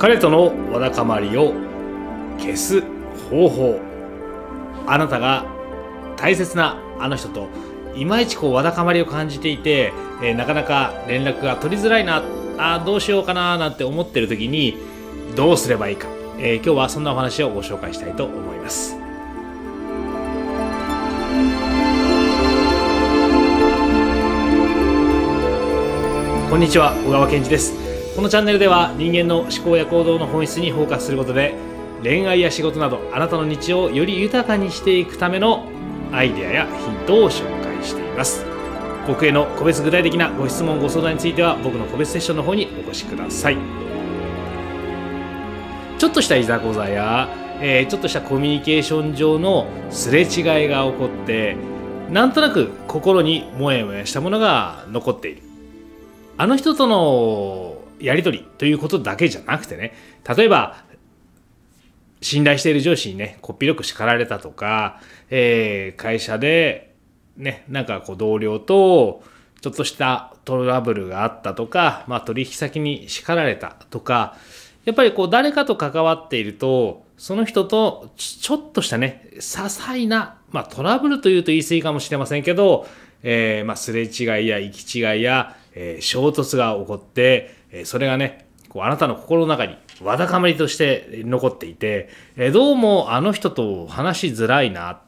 彼とのわだかまりを消す方法あなたが大切なあの人といまいちこうわだかまりを感じていて、えー、なかなか連絡が取りづらいなあどうしようかななんて思ってる時にどうすればいいか、えー、今日はそんなお話をご紹介したいと思います。こんにちは小川健二ですこのチャンネルでは人間の思考や行動の本質にフォーカスすることで恋愛や仕事などあなたの日常をより豊かにしていくためのアイデアやヒントを紹介しています僕への個別具体的なご質問ご相談については僕の個別セッションの方にお越しくださいちょっとしたいざこざや、えー、ちょっとしたコミュニケーション上のすれ違いが起こってなんとなく心にモやモやしたものが残っているあの人とのやり取りということだけじゃなくてね、例えば、信頼している上司にね、こっぴどく叱られたとか、えー、会社で、ね、なんかこう同僚と、ちょっとしたトラブルがあったとか、まあ取引先に叱られたとか、やっぱりこう誰かと関わっていると、その人とちょっとしたね、些細な、まあトラブルというと言い過ぎかもしれませんけど、えー、まあすれ違いや行き違いや、えー、衝突が起こって、えそれがねこうあなたの心の中にわだかまりとして残っていて、えどうもあの人と話しづらいな、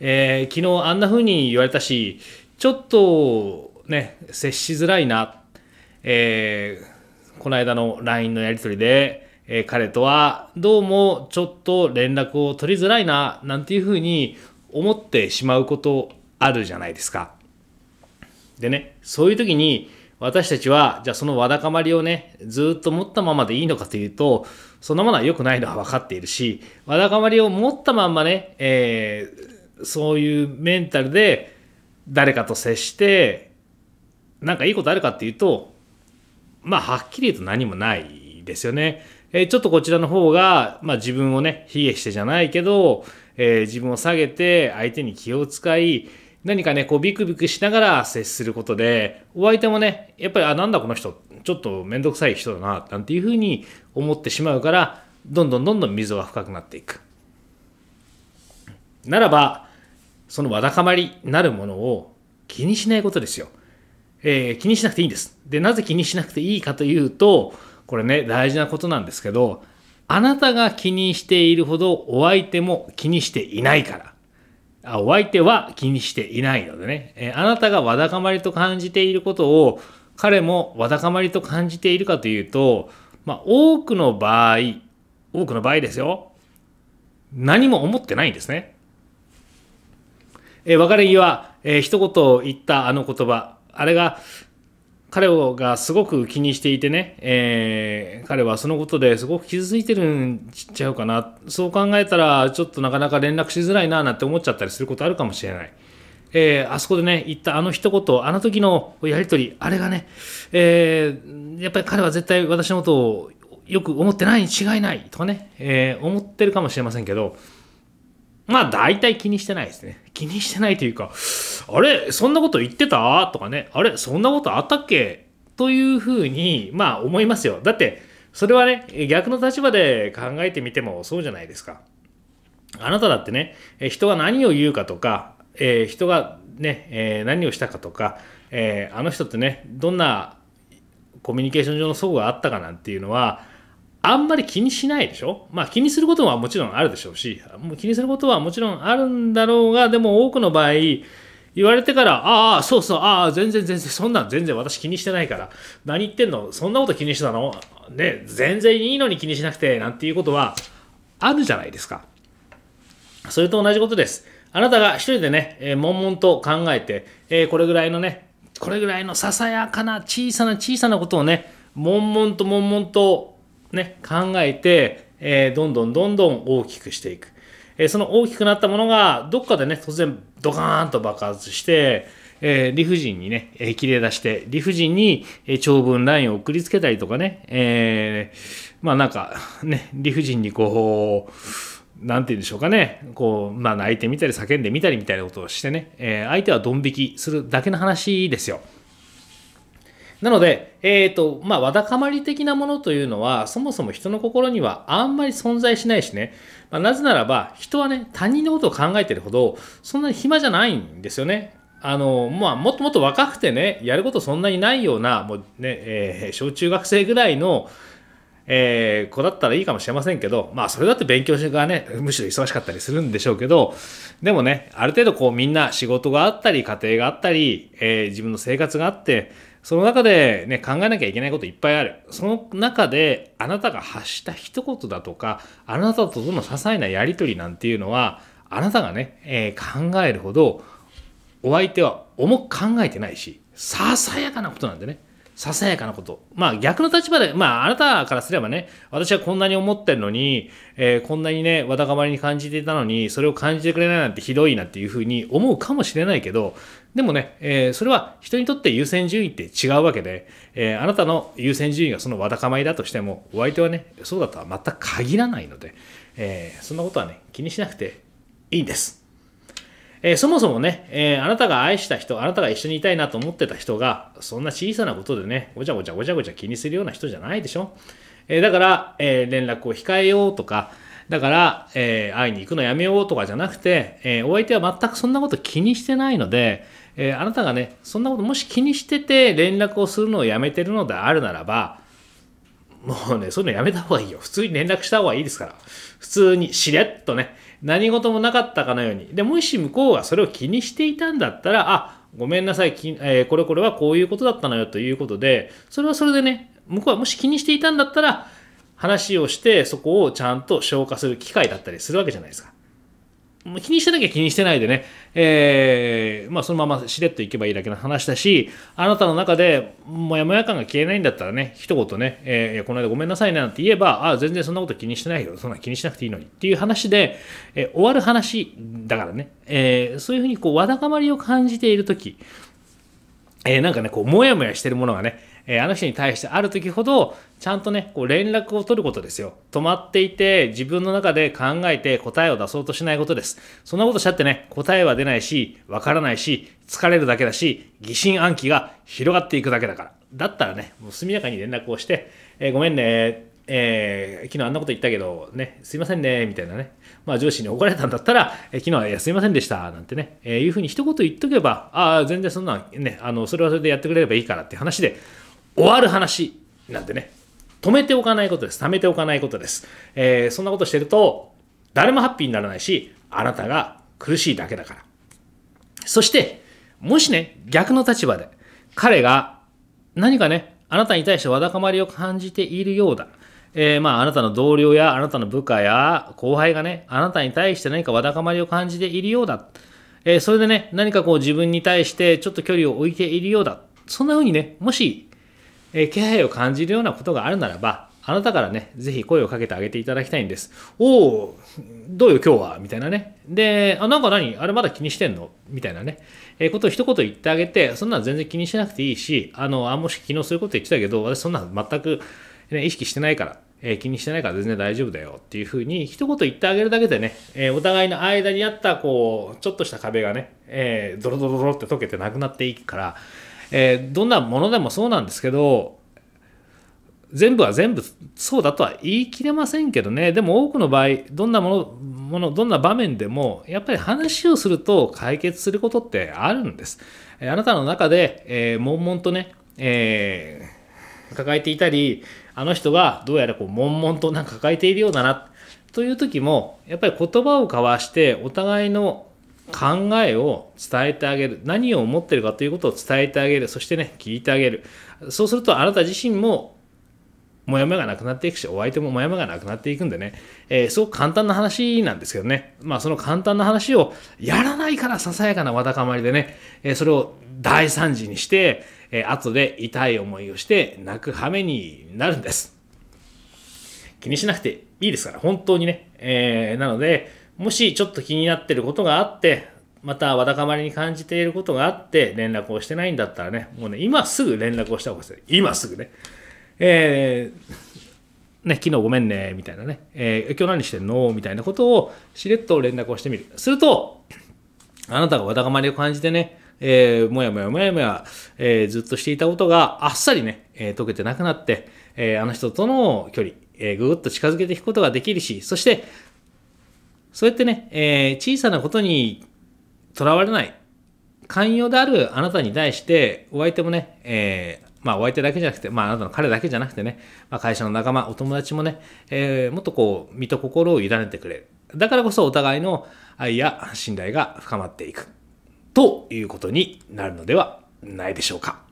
えー、昨日あんな風に言われたしちょっとね接しづらいな、えー、この間の LINE のやり取りで、えー、彼とはどうもちょっと連絡を取りづらいななんていう風に思ってしまうことあるじゃないですか。でねそういう時に私たちは、じゃあそのわだかまりをね、ずっと持ったままでいいのかというと、そんなものは良くないのは分かっているし、わだかまりを持ったまんまね、えー、そういうメンタルで誰かと接して、なんかいいことあるかっていうと、まあ、はっきり言うと何もないですよね。えー、ちょっとこちらの方が、まあ自分をね、卑下してじゃないけど、えー、自分を下げて相手に気を使い、何かね、こうビクビクしながら接することで、お相手もね、やっぱり、あ、なんだこの人、ちょっとめんどくさい人だな、なんていうふうに思ってしまうから、どんどんどんどん溝が深くなっていく。ならば、そのわだかまりなるものを気にしないことですよ。えー、気にしなくていいんです。で、なぜ気にしなくていいかというと、これね、大事なことなんですけど、あなたが気にしているほどお相手も気にしていないから。あお相手は気にしていないのでね、えあなたがわだかまりと感じていることを彼もわだかまりと感じているかというと、まあ、多くの場合、多くの場合ですよ、何も思ってないんですね。え別れ際、えー、一言言ったあの言葉、あれが、彼がすごく気にしていてね、えー、彼はそのことですごく傷ついてるんちゃうかな、そう考えたら、ちょっとなかなか連絡しづらいななんて思っちゃったりすることあるかもしれない。えー、あそこでね、言ったあの一言、あの時のやり取り、あれがね、えー、やっぱり彼は絶対私のことをよく思ってないに違いないとかね、え思ってるかもしれませんけど、まあ大体気にしてないですね。気にしてないというか、あれそんなこと言ってたとかね、あれそんなことあったっけというふうに、まあ思いますよ。だって、それはね、逆の立場で考えてみてもそうじゃないですか。あなただってね、人が何を言うかとか、えー、人がね、えー、何をしたかとか、えー、あの人ってね、どんなコミュニケーション上の層があったかなんていうのは、あんまり気にしないでしょまあ気にすることはもちろんあるでしょうし、もう気にすることはもちろんあるんだろうが、でも多くの場合、言われてから、ああ、そうそう、ああ、全然全然、そんなん全然私気にしてないから、何言ってんのそんなこと気にしてたのね、全然いいのに気にしなくて、なんていうことは、あるじゃないですか。それと同じことです。あなたが一人でね、えー、悶々と考えて、えー、これぐらいのね、これぐらいのささやかな小さな小さなことをね、悶々と悶々とね、考えて、えー、どんどんどんどん大きくしていく。えー、その大きくなったものが、どっかでね、突然ドカーンと爆発して、えー、理不尽にね、えー、切れ出して、理不尽に、え長文ラインを送りつけたりとかね、えー、まあなんか、ね、理不尽にこう、なんて言うんでしょうかね、こう、まあ泣いてみたり叫んでみたりみたいなことをしてね、え相手はドン引きするだけの話ですよ。なので、えっ、ー、と、まあ、わだかまり的なものというのは、そもそも人の心にはあんまり存在しないしね、まあ、なぜならば、人はね、他人のことを考えてるほど、そんなに暇じゃないんですよね。あの、まあ、もっともっと若くてね、やることそんなにないような、もうね、えー、小中学生ぐらいの、えー、子だったらいいかもしれませんけど、まあそれだって勉強がね、むしろ忙しかったりするんでしょうけど、でもね、ある程度こうみんな仕事があったり、家庭があったり、えー、自分の生活があって、その中でね、考えなきゃいけないこといっぱいある。その中で、あなたが発した一言だとか、あなたとどの些細なやりとりなんていうのは、あなたがね、えー、考えるほど、お相手は重く考えてないし、ささやかなことなんでね。ささやかなこと。まあ逆の立場で、まああなたからすればね、私はこんなに思ってるのに、えー、こんなにね、わだかまりに感じていたのに、それを感じてくれないなんてひどいなっていうふうに思うかもしれないけど、でもね、えー、それは人にとって優先順位って違うわけで、えー、あなたの優先順位がそのわだかまりだとしても、お相手はね、そうだとは全く限らないので、えー、そんなことはね、気にしなくていいんです。えそもそもね、えあなたが愛した人、あなたが一緒にいたいなと思ってた人が、そんな小さなことでね、ごちゃごちゃごちゃごちゃ気にするような人じゃないでしょ。えだから、え連絡を控えようとか、だから、えー、会いに行くのやめようとかじゃなくて、えー、お相手は全くそんなこと気にしてないので、えー、あなたがね、そんなこともし気にしてて連絡をするのをやめてるのであるならば、もうね、そういうのやめた方がいいよ。普通に連絡した方がいいですから。普通にしれっとね、何事もなかったかのように。で、もし向こうがそれを気にしていたんだったら、あ、ごめんなさい、きえー、これこれはこういうことだったのよということで、それはそれでね、向こうはもし気にしていたんだったら、話をしてそこをちゃんと消化する機会だったりするわけじゃないですか。もう気にしてなきゃ気にしてないでね、えー、まあそのまましれっと行けばいいだけの話だし、あなたの中でもやもや感が消えないんだったらね、一言ね、えー、いやこの間ごめんなさいなんて言えば、ああ、全然そんなこと気にしてないよ、そんな気にしなくていいのにっていう話で、えー、終わる話だからね、えー、そういうふうにこうわだかまりを感じているとき、えー、なんかね、こう、もやもやしてるものがね、えー、あの人に対してある時ほど、ちゃんとね、こう連絡を取ることですよ。止まっていて、自分の中で考えて答えを出そうとしないことです。そんなことしちゃってね、答えは出ないし、わからないし、疲れるだけだし、疑心暗鬼が広がっていくだけだから。だったらね、もう速やかに連絡をして、えー、ごめんね、えー、昨日あんなこと言ったけど、ね、すいませんね、みたいなね。まあ上司に怒られたんだったら、えー、昨日はいやすいませんでした、なんてね、えー、いうふうに一言言っとけば、ああ、全然そんなね、あの、それはそれでやってくれればいいからって話で終わる話なんてね、止めておかないことです。貯めておかないことです。えー、そんなことしてると、誰もハッピーにならないし、あなたが苦しいだけだから。そして、もしね、逆の立場で、彼が何かね、あなたに対してわだかまりを感じているようだ。えー、まあ、あなたの同僚やあなたの部下や後輩がね、あなたに対して何かわだかまりを感じているようだ。えー、それでね、何かこう自分に対してちょっと距離を置いているようだ。そんな風にね、もしえ気配を感じるようなことがあるならば、あなたからね、ぜひ声をかけてあげていただきたいんです。おお、どうよ今日はみたいなね。で、あ、なんか何あれまだ気にしてんのみたいなね。えー、ことを一言言ってあげて、そんなの全然気にしなくていいし、あの、あ、もし昨日そういうこと言ってたけど、私そんなの全く、ね、意識してないから、えー、気にしてないから全然大丈夫だよっていうふうに、一言言ってあげるだけでね、えー、お互いの間にあった、こう、ちょっとした壁がね、えドロドロドロって溶けてなくなっていくから、えー、どんなものでもそうなんですけど、全部は全部そうだとは言い切れませんけどね、でも多くの場合、どんなもの、ものどんな場面でも、やっぱり話をすると解決することってあるんです。えー、あなたの中で、えー、悶々とね、えー、抱えていたり、あの人がどうやらこう、悶々となんか抱えているようだな、という時も、やっぱり言葉を交わして、お互いの考えを伝えてあげる何を思ってるかということを伝えてあげるそしてね聞いてあげるそうするとあなた自身もモヤモヤがなくなっていくしお相手もモヤモヤがなくなっていくんでね、えー、すごく簡単な話なんですけどねまあその簡単な話をやらないからささやかなわだかまりでね、えー、それを大惨事にして、えー、後で痛い思いをして泣く羽目になるんです気にしなくていいですから本当にね、えー、なのでもしちょっと気になってることがあって、またわだかまりに感じていることがあって連絡をしてないんだったらね、もうね、今すぐ連絡をした方がいいです。今すぐね。えー、ね、昨日ごめんね、みたいなね。えー、今日何してんのみたいなことをしれっと連絡をしてみる。すると、あなたがわだかまりを感じてね、えー、もやもやもやもや、えー、ずっとしていたことがあっさりね、えー、解けてなくなって、えー、あの人との距離、えー、ぐぐっと近づけていくことができるし、そしてそうやってね、えー、小さなことにとらわれない、寛容であるあなたに対して、お相手もね、えー、まあ、お相手だけじゃなくて、まあ、あなたの彼だけじゃなくてね、まあ、会社の仲間、お友達もね、えー、もっとこう、身と心を委ねてくれる。だからこそお互いの愛や信頼が深まっていく。ということになるのではないでしょうか。